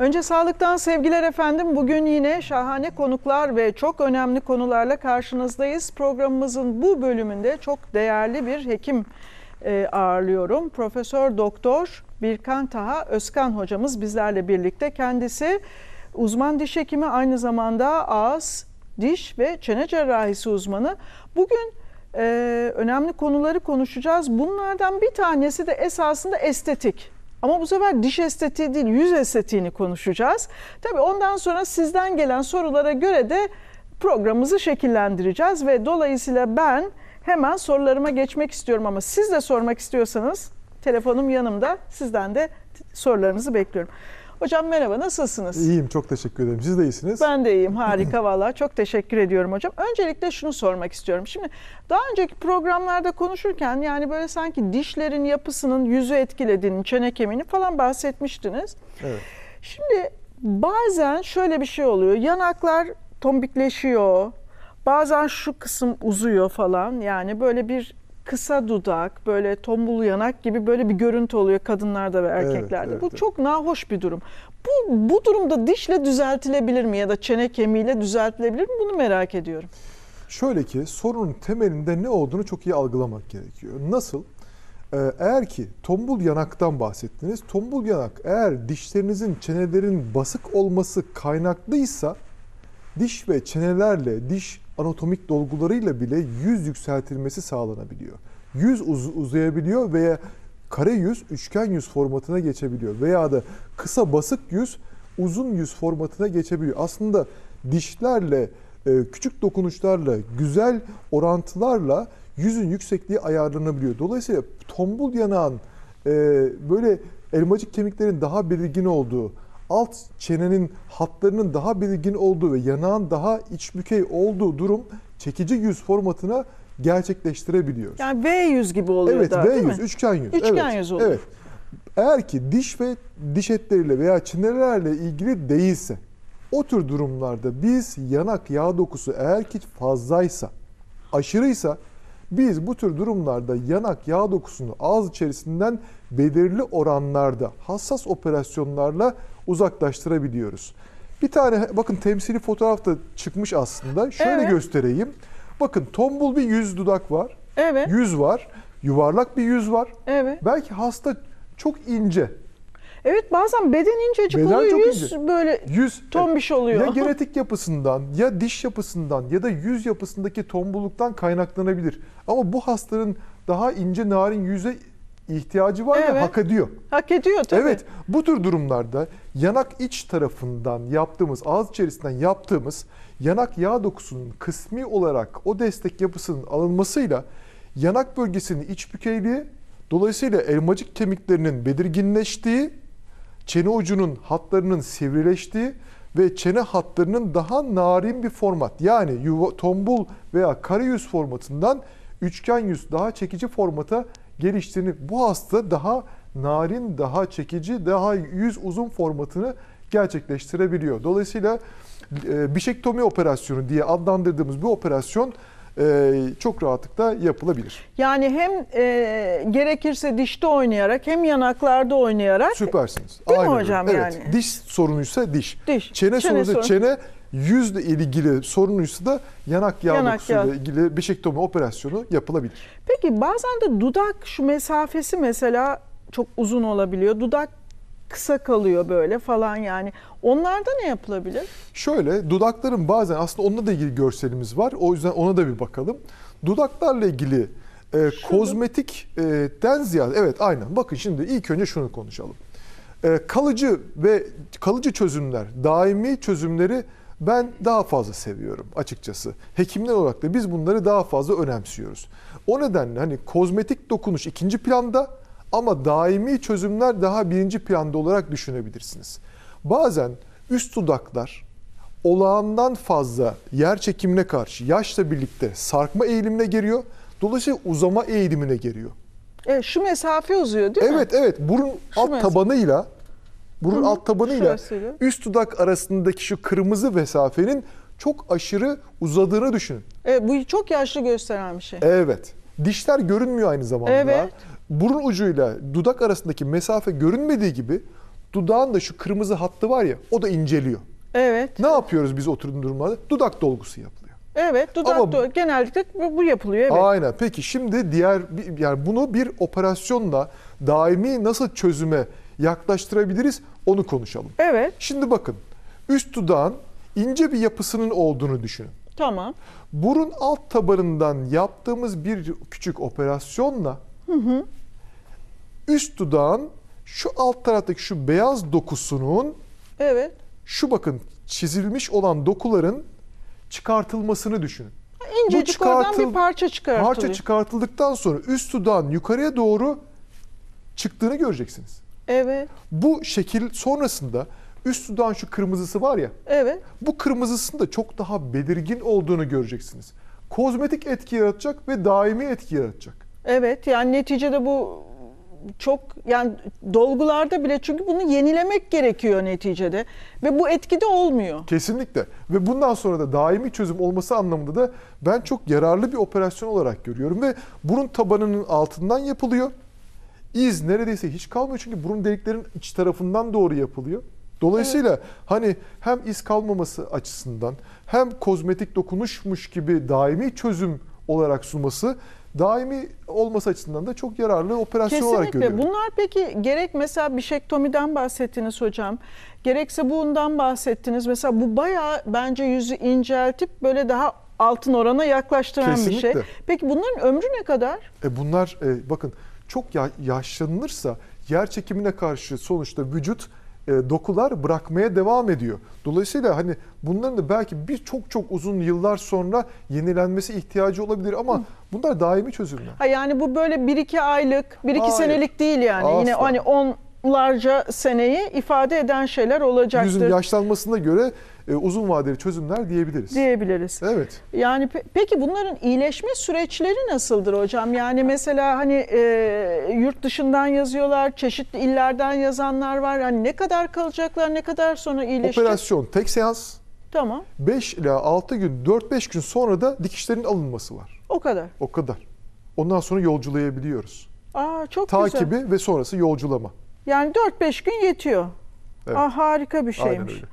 Önce sağlıktan sevgiler efendim. Bugün yine şahane konuklar ve çok önemli konularla karşınızdayız. Programımızın bu bölümünde çok değerli bir hekim e, ağırlıyorum. Profesör Doktor Birkan Taha Özkan hocamız bizlerle birlikte. Kendisi uzman diş hekimi aynı zamanda ağız, diş ve çene cerrahisi uzmanı. Bugün e, önemli konuları konuşacağız. Bunlardan bir tanesi de esasında estetik. Ama bu sefer diş estetiği değil yüz estetiğini konuşacağız. Tabii ondan sonra sizden gelen sorulara göre de programımızı şekillendireceğiz ve dolayısıyla ben hemen sorularıma geçmek istiyorum ama siz de sormak istiyorsanız telefonum yanımda sizden de sorularınızı bekliyorum. Hocam merhaba, nasılsınız? İyiyim, çok teşekkür ederim. Siz de iyisiniz. Ben de iyiyim, harika valla. Çok teşekkür ediyorum hocam. Öncelikle şunu sormak istiyorum. Şimdi daha önceki programlarda konuşurken yani böyle sanki dişlerin yapısının yüzü etkilediğini, çene kemiğini falan bahsetmiştiniz. Evet. Şimdi bazen şöyle bir şey oluyor. Yanaklar tombikleşiyor. Bazen şu kısım uzuyor falan. Yani böyle bir kısa dudak, böyle tombul yanak gibi böyle bir görüntü oluyor kadınlarda ve erkeklerde. Evet, evet, bu çok nahoş bir durum. Bu, bu durumda dişle düzeltilebilir mi ya da çene kemiğiyle düzeltilebilir mi bunu merak ediyorum. Şöyle ki sorunun temelinde ne olduğunu çok iyi algılamak gerekiyor. Nasıl? Ee, eğer ki tombul yanaktan bahsettiniz. Tombul yanak eğer dişlerinizin, çenelerin basık olması kaynaklıysa diş ve çenelerle diş anatomik dolgularıyla bile yüz yükseltilmesi sağlanabiliyor. Yüz uz uzayabiliyor veya kare yüz üçgen yüz formatına geçebiliyor veya da kısa basık yüz uzun yüz formatına geçebiliyor. Aslında dişlerle e, küçük dokunuşlarla, güzel orantılarla yüzün yüksekliği ayarlanabiliyor. Dolayısıyla tombul yanağın e, böyle elmacık kemiklerin daha belirgin olduğu, alt çenenin hatlarının daha belirgin olduğu ve yanağın daha iç bükey olduğu durum çekici yüz formatına gerçekleştirebiliyoruz. Yani V yüz gibi oluyor evet, daha, V değil yüz, mi? üçgen yüz. Üçgen evet, yüz olur. Evet. Eğer ki diş ve diş etleriyle veya çinelerle ilgili değilse o tür durumlarda biz yanak yağ dokusu eğer ki fazlaysa, aşırıysa biz bu tür durumlarda yanak yağ dokusunu ağız içerisinden belirli oranlarda hassas operasyonlarla uzaklaştırabiliyoruz. Bir tane bakın temsili fotoğraf çıkmış aslında. Şöyle evet. göstereyim. Bakın tombul bir yüz dudak var. Evet. Yüz var. Yuvarlak bir yüz var. Evet. Belki hasta çok ince Evet bazen beden incecik beden oluyor. Çok yüz ince. böyle yüz, tombiş e, oluyor. Ya genetik yapısından ya diş yapısından ya da yüz yapısındaki tombuluktan kaynaklanabilir. Ama bu hastaların daha ince narin yüze ihtiyacı var evet. ya hak ediyor. Hak ediyor tabii. Evet bu tür durumlarda yanak iç tarafından yaptığımız ağız içerisinden yaptığımız yanak yağ dokusunun kısmi olarak o destek yapısının alınmasıyla yanak bölgesinin iç bükeyliği dolayısıyla elmacık kemiklerinin belirginleştiği çene ucunun hatlarının sivrileştiği ve çene hatlarının daha narin bir format yani yuva, tombul veya kare yüz formatından üçgen yüz daha çekici formata geliştiğini bu hasta daha narin, daha çekici, daha yüz uzun formatını gerçekleştirebiliyor. Dolayısıyla e, bişektomi operasyonu diye adlandırdığımız bir operasyon ee, çok rahatlıkla yapılabilir. Yani hem e, gerekirse dişte oynayarak hem yanaklarda oynayarak. Süpersiniz. Değil Aynen mi hocam öyle. yani? Evet. Diş sorunuysa diş. Diş. Çene, çene sorunuysa sorun. çene yüzle ilgili sorunuysa da yanak yağ yanak dokusuyla yağ. ilgili beşektomi operasyonu yapılabilir. Peki bazen de dudak şu mesafesi mesela çok uzun olabiliyor. Dudak kısa kalıyor böyle falan yani. Onlarda ne yapılabilir? Şöyle dudakların bazen aslında onunla da ilgili görselimiz var. O yüzden ona da bir bakalım. Dudaklarla ilgili e, kozmetikten e, ziyade evet aynen bakın şimdi ilk önce şunu konuşalım. E, kalıcı ve kalıcı çözümler, daimi çözümleri ben daha fazla seviyorum açıkçası. Hekimler olarak da biz bunları daha fazla önemsiyoruz. O nedenle hani kozmetik dokunuş ikinci planda ama daimi çözümler daha birinci planda olarak düşünebilirsiniz. Bazen üst dudaklar olağandan fazla yer çekimine karşı yaşla birlikte sarkma eğilimine giriyor. Dolayısıyla uzama eğilimine giriyor. E şu mesafe uzuyor değil evet, mi? Evet evet. Burun şu alt mes- tabanıyla burun Hı, alt tabanıyla şurasıyla. üst dudak arasındaki şu kırmızı mesafenin çok aşırı uzadığını düşünün. E bu çok yaşlı gösteren bir şey. Evet. Dişler görünmüyor aynı zamanda. Evet burun ucuyla dudak arasındaki mesafe görünmediği gibi dudağın da şu kırmızı hattı var ya o da inceliyor. Evet. Ne yapıyoruz biz oturduğumuz durumlarda? Dudak dolgusu yapılıyor. Evet, dudak Ama, do genellikle bu, bu yapılıyor. Evet. Aynen. Peki şimdi diğer yani bunu bir operasyonla daimi nasıl çözüme yaklaştırabiliriz onu konuşalım. Evet. Şimdi bakın üst dudağın ince bir yapısının olduğunu düşünün. Tamam. Burun alt tabanından yaptığımız bir küçük operasyonla hı hı üst dudağın şu alt taraftaki şu beyaz dokusunun evet. şu bakın çizilmiş olan dokuların çıkartılmasını düşünün. İncecik Bu çıkartıl, oradan bir parça çıkartılıyor. Parça çıkartıldıktan sonra üst dudağın yukarıya doğru çıktığını göreceksiniz. Evet. Bu şekil sonrasında üst dudağın şu kırmızısı var ya. Evet. Bu kırmızısının da çok daha belirgin olduğunu göreceksiniz. Kozmetik etki yaratacak ve daimi etki yaratacak. Evet yani neticede bu çok yani dolgularda bile çünkü bunu yenilemek gerekiyor neticede ve bu etkide olmuyor. Kesinlikle ve bundan sonra da daimi çözüm olması anlamında da ben çok yararlı bir operasyon olarak görüyorum ve burun tabanının altından yapılıyor. İz neredeyse hiç kalmıyor çünkü burun deliklerin iç tarafından doğru yapılıyor. Dolayısıyla evet. hani hem iz kalmaması açısından hem kozmetik dokunuşmuş gibi daimi çözüm olarak sunması daimi olması açısından da çok yararlı operasyon Kesinlikle. olarak görüyorum. Bunlar peki gerek mesela bişektomiden bahsettiniz hocam. Gerekse bundan bahsettiniz. Mesela bu bayağı bence yüzü inceltip böyle daha altın orana yaklaştıran Kesinlikle. bir şey. Peki bunların ömrü ne kadar? E bunlar e, bakın çok yaşlanırsa yer çekimine karşı sonuçta vücut e, dokular bırakmaya devam ediyor. Dolayısıyla hani bunların da belki bir çok çok uzun yıllar sonra yenilenmesi ihtiyacı olabilir ama Hı. bunlar daimi çözülme. Ha yani bu böyle 1-2 aylık, 1-2 senelik değil yani. Asla. Yine hani onlarca seneyi ifade eden şeyler olacaktır. Yüzün yaşlanmasına göre e, uzun vadeli çözümler diyebiliriz. Diyebiliriz. Evet. Yani pe- peki bunların iyileşme süreçleri nasıldır hocam? Yani mesela hani e, yurt dışından yazıyorlar, çeşitli illerden yazanlar var. Hani ne kadar kalacaklar, ne kadar sonra iyileşecek? Operasyon tek seans. Tamam. 5 ila 6 gün, 4-5 gün sonra da dikişlerin alınması var. O kadar. O kadar. Ondan sonra yolculayabiliyoruz. Aa çok Takibi güzel. Takibi ve sonrası yolculama. Yani 4-5 gün yetiyor. Evet. Aa, harika bir şeymiş. Aynen öyle.